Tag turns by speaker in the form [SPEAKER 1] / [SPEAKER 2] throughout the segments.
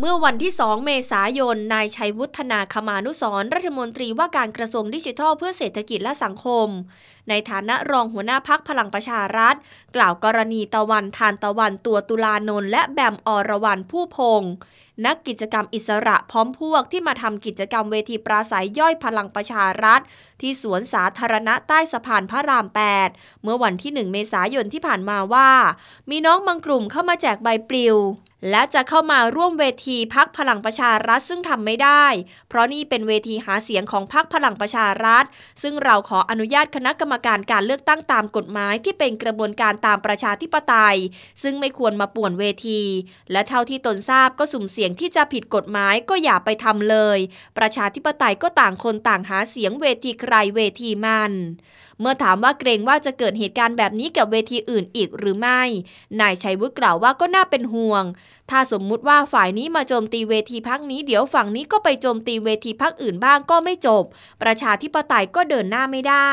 [SPEAKER 1] เมื่อวันที่ 2 เมษายน นายชัยวุฒนาคมานุสรรัฐมนตรีว่าการกระทรวงดิจิทัลเพื่อเศรษฐกิจและสังคมในฐานะรองหัวหน้าพักพลังประชารัฐ กล่าวกรณีตะวันทานตะวันตัวตุลานน และแบมอรวรันผู้พงศ์นักกิจกรรมอิสระพร้อมพวกที่มาทำกิจกรรมเวทีปราศัยย่อยพลังประชารัฐ ที่สวนสาธารณะใต้สะพานพระราม 8 เมื่อวันที่ 1 เมษายนที่ผ่านมาว่ามีน้องบางกลุ่มเข้ามาแจกใบปลิว และจะเข้ามาร่วมเวทีพักพลังประชารัฐซึ่งทำไม่ได้ เพราะนี่เป็นเวทีหาเสียงของพักพลังประชารัฐ ซึ่งเราขออนุญาตคณะกรรมการการเลือกตั้งตามกฎหมายที่เป็นกระบวนการตามประชาธิปไตย ซึ่งไม่ควรมาป่วนเวที และเท่าที่ตนทราบก็สุ่มเสี่ยงที่จะผิดกฎหมายก็อย่าไปทำเลย ประชาธิปไตยก็ต่างคนต่างหาเสียงเวทีใครเวทีมันเมื่อถามว่าเกรงว่าจะเกิดเหตุการณ์แบบนี้กับเวทีอื่นอีกหรือไม่ นายชัยวุฒิกล่าวว่าก็น่าเป็นห่วง ถ้าสมมุติว่าฝ่ายนี้มาโจมตีเวทีพักนี้ เดี๋ยวฝั่งนี้ก็ไปโจมตีเวทีพักอื่นบ้างก็ไม่จบ ประชาธิปไตยก็เดินหน้าไม่ได้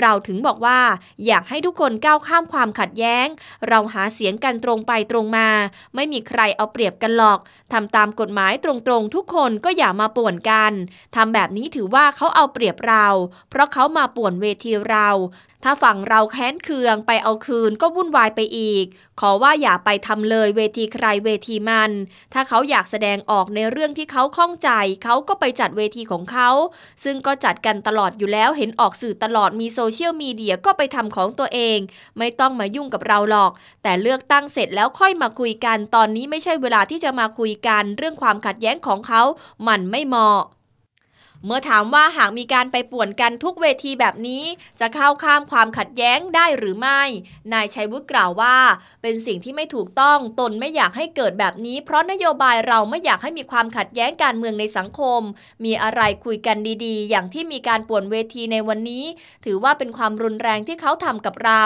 [SPEAKER 1] เราถึงบอกว่าอยากให้ทุกคนก้าวข้ามความขัดแย้งเราหาเสียงกันตรงไปตรงมา ไม่มีใครเอาเปรียบกันหรอกทำตามกฎหมายตรงๆทุกคนก็อย่ามาป่วนกันทำแบบนี้ถือว่าเขาเอาเปรียบเรา เพราะเขามาป่วนเวทีเรา ถ้าฝั่งเราแค้นเคือง ไปเอาคืนก็วุ่นวายไปอีก ขอว่าอย่าไปทำเลยเวทีใครเวทีมัน ถ้าเขาอยากแสดงออกในเรื่องที่เขาข้องใจเขาก็ไปจัดเวทีของเขาซึ่งก็จัดกันตลอดอยู่แล้ว เห็นออกสื่อตลอดมีโซเชียลียลมีเดียก็ไปทำของตัวเอง ไม่ต้องมายุ่งกับเราหรอก แต่เลือกตั้งเสร็จแล้วค่อยมาคุยกันตอนนี้ไม่ใช่เวลาที่จะมาคุยกัน เรื่องความขัดแย้งของเขามันไม่เหมาะเมื่อถามว่าหากมีการไปป่วนกันทุกเวทีแบบนี้ จะเข้าข้ามความขัดแย้งได้หรือไม่ นายชัยวุฒิกล่าวว่า เป็นสิ่งที่ไม่ถูกต้องตนไม่อยากให้เกิดแบบนี้ เพราะนโยบายเราไม่อยากให้มีความขัดแย้งการเมืองในสังคม มีอะไรคุยกันดีๆ อย่างที่มีการป่วนเวทีในวันนี้ ถือว่าเป็นความรุนแรงที่เขาทำกับเรา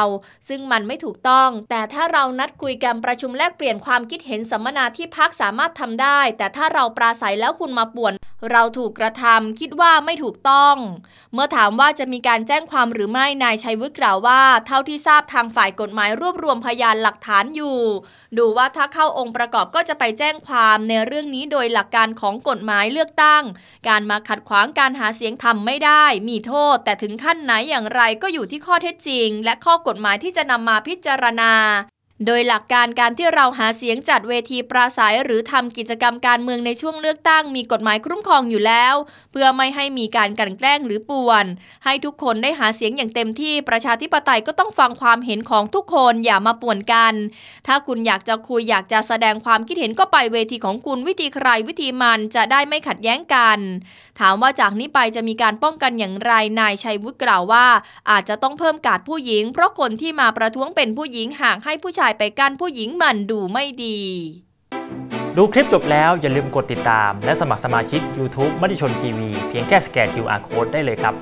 [SPEAKER 1] ซึ่งมันไม่ถูกต้อง แต่ถ้าเรานัดคุยกันประชุมแลกเปลี่ยนความคิดเห็นสัมมนาที่พักสามารถทำได้ แต่ถ้าเราปราศัยแล้วคุณมาป่วนเราถูกกระทำคิดว่าไม่ถูกต้อง เมื่อถามว่าจะมีการแจ้งความหรือไม่ นายชัยวุฒิกล่าวว่าเท่าที่ทราบทางฝ่ายกฎหมายรวบรวมพยานหลักฐานอยู่ ดูว่าถ้าเข้าองค์ประกอบก็จะไปแจ้งความในเรื่องนี้โดยหลักการของกฎหมายเลือกตั้ง การมาขัดขวางการหาเสียงทำไม่ได้ มีโทษ แต่ถึงขั้นไหนอย่างไรก็อยู่ที่ข้อเท็จจริง และข้อกฎหมายที่จะนำมาพิจารณาโดยหลักการการที่เราหาเสียงจัดเวทีปราศัยหรือทำกิจกรรมการเมืองในช่วงเลือกตั้งมีกฎหมายคุ้มครองอยู่แล้ว เพื่อไม่ให้มีการกลั่นแกล้งหรือป่วน ให้ทุกคนได้หาเสียงอย่างเต็มที่ ประชาธิปไตยก็ต้องฟังความเห็นของทุกคนอย่ามาป่วนกัน ถ้าคุณอยากจะคุยอยากจะแสดงความคิดเห็นก็ไปเวทีของคุณวิธีใครวิธีมันจะได้ไม่ขัดแย้งกัน ถามว่าจากนี้ไปจะมีการป้องกันอย่างไรนายชัยวุฒิกล่าวว่า อาจจะต้องเพิ่มการผู้หญิง เพราะคนที่มาประท้วงเป็นผู้หญิงหากให้ผู้ชายายไปกันผู้หญิงมันดูไม่ดี ดูคลิปจบแล้วอย่าลืมกดติดตาม และสมัครสมาชิก YouTube มติชนทีวีเพียงแค่สแกน QR Code ได้เลยครับ